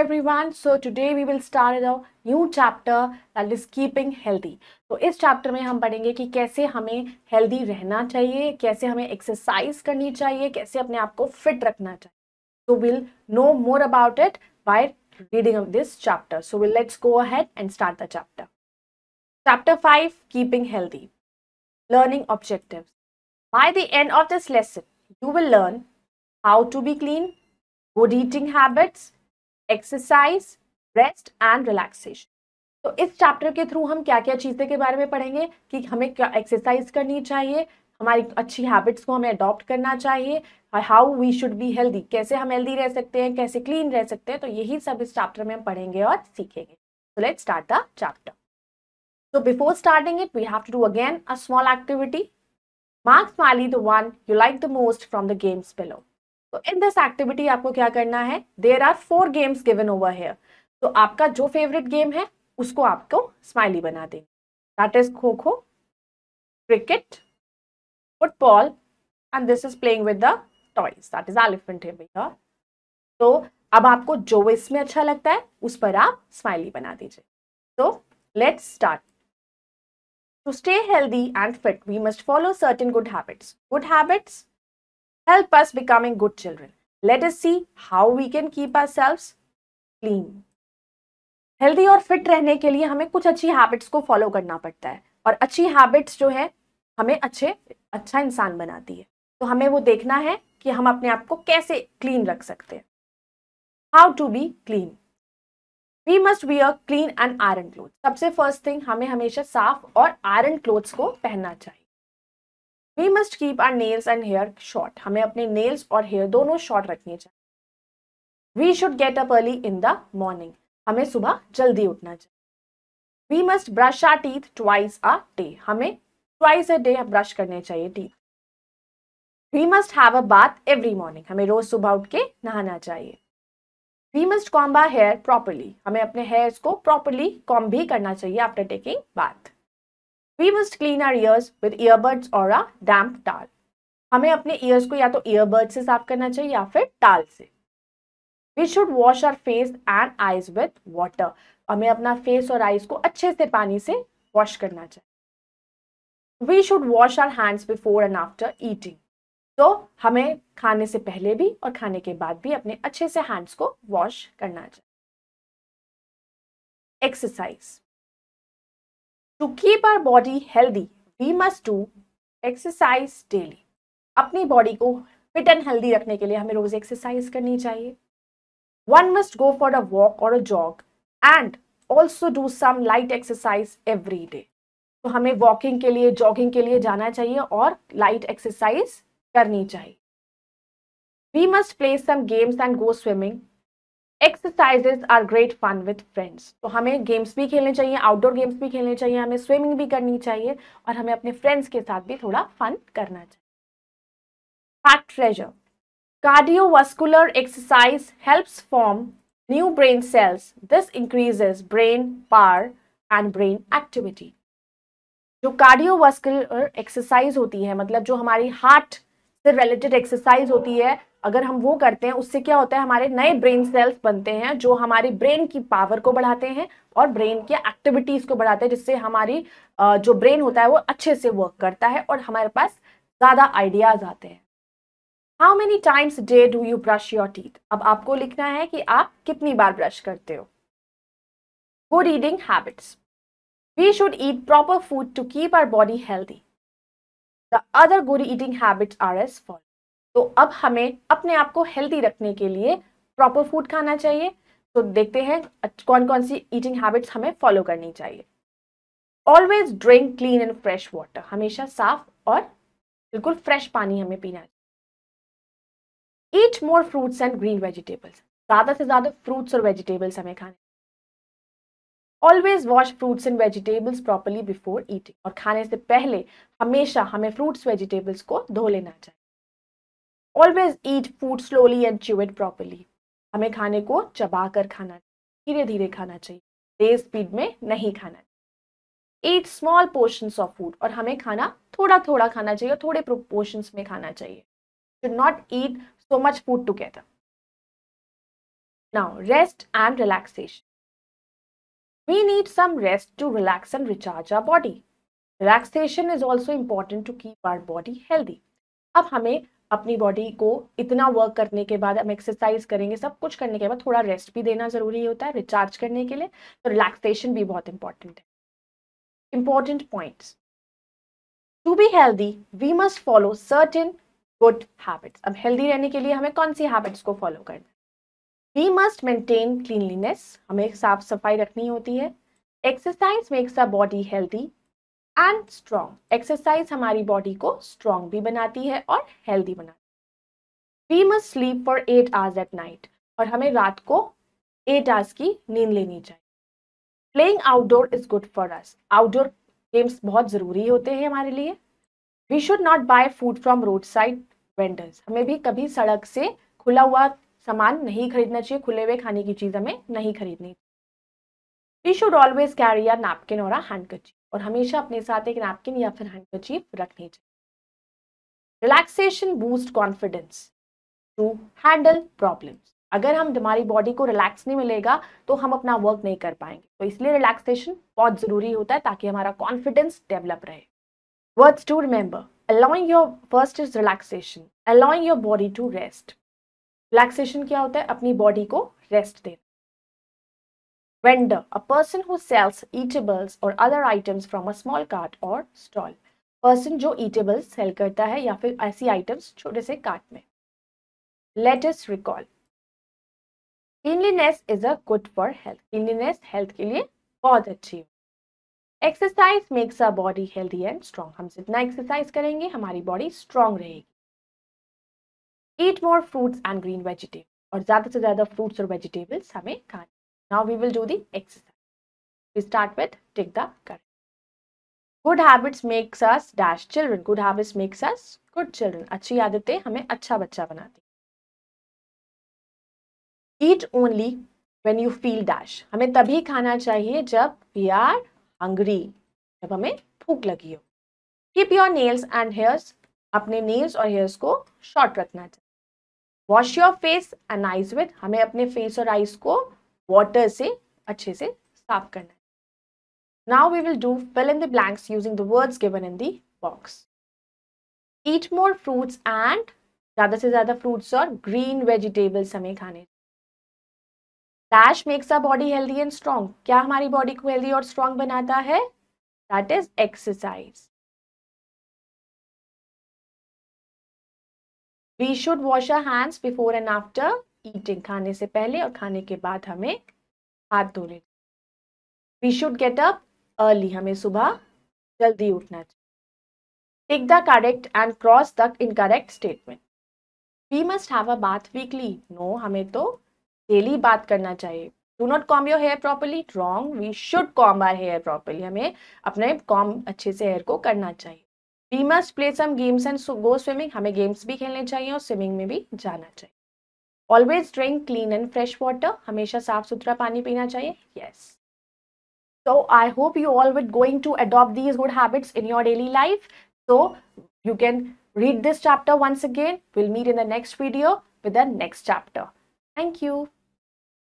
everyone so today we will start a new chapter that is keeping healthy so, इस chapter में हम पढ़ेंगे कि कैसे हमें हेल्दी रहना चाहिए कैसे हमें एक्सरसाइज करनी चाहिए कैसे अपने आप को fit. so we'll know more about it by reading of this chapter so we'll, let's go ahead and start the chapter chapter 5 keeping healthy learning objectives by the end of this lesson you will learn how to be clean good eating habits exercise rest and relaxation तो इस chapter के through हम क्या क्या चीज़ें के बारे में पढ़ेंगे कि हमें क्या एक्सरसाइज करनी चाहिए हमारी अच्छी हैबिट्स को हमें अडॉप्ट करना चाहिए how we should be healthy कैसे हम हेल्दी रह सकते हैं कैसे क्लीन रह सकते हैं तो यही सब इस चैप्टर में हम पढ़ेंगे और सीखेंगे so let start the chapter So before starting it we have to do again a small activity marks Smiley the one you like the most from the games below तो इन दिस एक्टिविटी आपको क्या करना है there are four games given over here तो आपका जो favourite game है उसको आपको स्माइली बना देंगे that is kho kho cricket football and this is playing with the toys that is elephant है भैया तो अब आपको जो इसमें अच्छा लगता है उस पर आप स्माइली बना दीजिए तो let's start to stay healthy and fit we must follow certain good habits good habits help us becoming good children. Let us see how we can keep ourselves clean. Healthy और fit रहने के लिए हमें कुछ अच्छी habits को follow करना पड़ता है और अच्छी हैबिट्स जो है हमें अच्छे अच्छा इंसान बनाती है तो हमें वो देखना है कि हम अपने आप को कैसे क्लीन रख सकते हैं how to be clean we must be a clean and iron cloth सबसे फर्स्ट थिंग हमें हमेशा साफ और आयरन क्लोथ्स को पहनना चाहिए we must keep our nails and hair short हमें अपने नेल्स और हेयर दोनों शॉर्ट रखने चाहिए we should get up early in the morning हमें सुबह जल्दी उठना चाहिए we must brush our teeth twice a day हमें ट्वाइस अ डे ब्रश करने चाहिए teeth we must have a bath every morning हमें रोज सुबह उठ के नहाना चाहिए we must comb our hair properly हमें अपने हेयर्स को प्रॉपरली कॉम्ब भी करना चाहिए after taking bath we must clean our ears with earbuds और अ डैम्प टाल हमें अपने ईयर्स को या तो ईयरबड से साफ करना चाहिए या फिर टाल से we should wash our face and eyes with water हमें अपना फेस और आइज को अच्छे से पानी से वॉश करना चाहिए we should wash our hands before and after eating तो हमें खाने से पहले भी और खाने के बाद भी अपने अच्छे से हैंड्स को वॉश करना चाहिए exercise to keep our body healthy we must do exercise daily अपनी बॉडी को फिट एंड हेल्दी रखने के लिए हमें रोज एक्सरसाइज करनी चाहिए one must go for a walk और a jog and also do some light exercise every day तो हमें वॉकिंग के लिए जॉगिंग के लिए जाना चाहिए और लाइट एक्सरसाइज करनी चाहिए we must play some games and go swimming exercises are great fun with friends तो हमें गेम्स भी खेलने चाहिए आउटडोर गेम्स भी खेलने चाहिए हमें स्विमिंग भी करनी चाहिए और हमें अपने फ्रेंड्स के साथ भी थोड़ा फन करना चाहिए fact treasure cardiovascular exercise helps form new brain cells this increases brain power and brain activity जो कार्डियोवास्कुलर एक्सरसाइज होती है मतलब जो हमारी हार्ट से रिलेटेड एक्सरसाइज होती है अगर हम वो करते हैं उससे क्या होता है हमारे नए ब्रेन सेल्स बनते हैं जो हमारे ब्रेन की पावर को बढ़ाते हैं और ब्रेन के एक्टिविटीज़ को बढ़ाते हैं जिससे हमारी जो ब्रेन होता है वो अच्छे से वर्क करता है और हमारे पास ज़्यादा आइडियाज़ आते हैं how many times day do you brush your teeth अब आपको लिखना है कि आप कितनी बार ब्रश करते हो good eating habits we should eat proper food to keep our body healthy the other good eating habits are as follow तो अब हमें अपने आप को हेल्थी रखने के लिए प्रॉपर फूड खाना चाहिए तो देखते हैं कौन कौन सी ईटिंग हैबिट्स हमें फॉलो करनी चाहिए always drink clean and fresh water हमेशा साफ और बिल्कुल फ्रेश पानी हमें पीना चाहिए eat more fruits and green vegetables ज़्यादा से ज़्यादा फ्रूट्स और वेजिटेबल्स हमें खाने always wash fruits and vegetables properly before eating और खाने से पहले हमेशा हमें फ्रूट्स वेजिटेबल्स को धो लेना चाहिए always eat food slowly and chew it properly हमें खाने को चबा कर खाना धीरे धीरे खाना चाहिए तेज स्पीड में नहीं खाना चाहिए eat small portions of food और हमें खाना थोड़ा थोड़ा खाना चाहिए और थोड़े प्रोपोर्शंस में खाना चाहिए should not eat so much food together. Now rest and relaxation We need some rest to relax and recharge our body. Relaxation is also important to keep our body healthy. अब हमें अपनी body को इतना work करने के बाद हम exercise करेंगे सब कुछ करने के बाद थोड़ा रेस्ट भी देना ज़रूरी होता है रिचार्ज करने के लिए तो रिलैक्सेशन भी बहुत इंपॉर्टेंट है important points to be healthy we must follow certain good habits अब हेल्दी रहने के लिए हमें कौन सी हैबिट्स को फॉलो करना वी मस्ट मेंटेन क्लीनलीनेस हमें साफ सफाई रखनी होती है exercise makes a body healthy and strong exercise हमारी बॉडी को स्ट्रॉन्ग भी बनाती है और हेल्दी बनाती है we must sleep for eight hours at night और हमें रात को एट आवर्स की नींद लेनी चाहिए playing outdoor is good for us outdoor games बहुत ज़रूरी होते हैं हमारे लिए we should not buy food from road side vendors हमें भी कभी सड़क से खुला हुआ सामान नहीं खरीदना चाहिए खुले हुए खाने की चीज़ हमें नहीं खरीदनी वी शुड ऑलवेज कैरी या नैपकिन और कची और हमेशा अपने साथ एक नैपकिन या फिर कची रखनी चाहिए relaxation boost confidence to handle problems अगर हम हमारी बॉडी को रिलैक्स नहीं मिलेगा तो हम अपना वर्क नहीं कर पाएंगे तो इसलिए रिलैक्सेशन बहुत ज़रूरी होता है ताकि हमारा कॉन्फिडेंस डेवलप रहे words to remember allowing your first is relaxation allowing your body to rest relaxation क्या होता है अपनी बॉडी को रेस्ट देना vendor a person who sells eatables और other items from a small cart और स्टॉल पर्सन जो ईटेबल्स सेल करता है या फिर ऐसी आइटम्स छोटे से कार्ट में latest recall cleanliness is a good for health cleanliness health के लिए बहुत अच्छी exercise makes a body healthy and strong हम जितना एक्सरसाइज करेंगे हमारी बॉडी स्ट्रांग रहेगी eat more fruits and green vegetable और ज्यादा से ज्यादा फ्रूट्स और वेजिटेबल्स हमें khane now we will do the exercise we start with tick the good habits makes us dash children good habits makes us good children अच्छी आदतें हमें अच्छा बच्चा बनाती eat only when you feel dash हमें तभी खाना चाहिए जब वी आर हंग्री जब हमें भूख लगी हो keep your nails and hairs अपने नेल्स और हेयर्स को शॉर्ट रखना चाहिए wash your face and eyes with हमें अपने फेस और आइज को वॉटर से अच्छे से साफ करना है now we will do fill in the blanks using the words given in the box eat more fruits and ज़्यादा से ज़्यादा फ्रूट्स और ग्रीन वेजिटेबल्स हमें खाने dash makes a body healthy and strong क्या हमारी बॉडी को हेल्दी और स्ट्रॉन्ग बनाता है that is exercise we should wash our hands before and after eating खाने से पहले और खाने के बाद हमें हाथ धो लेना we should get up early हमें सुबह जल्दी उठना चाहिए tick the correct and cross the incorrect statement we must have a bath weekly no हमें तो डेली बात करना चाहिए do not comb your hair properly wrong we should comb our hair properly हमें अपने कॉम अच्छे से hair को करना चाहिए we must play some games and go swimming हमें गेम्स भी खेलने चाहिए और स्विमिंग में भी जाना चाहिए always drink clean and fresh water हमेशा साफ सुथरा पानी पीना चाहिए yes so I hope you all with going to adopt these good habits in your daily life so you can read this chapter once again will meet in the next video with the next chapter thank you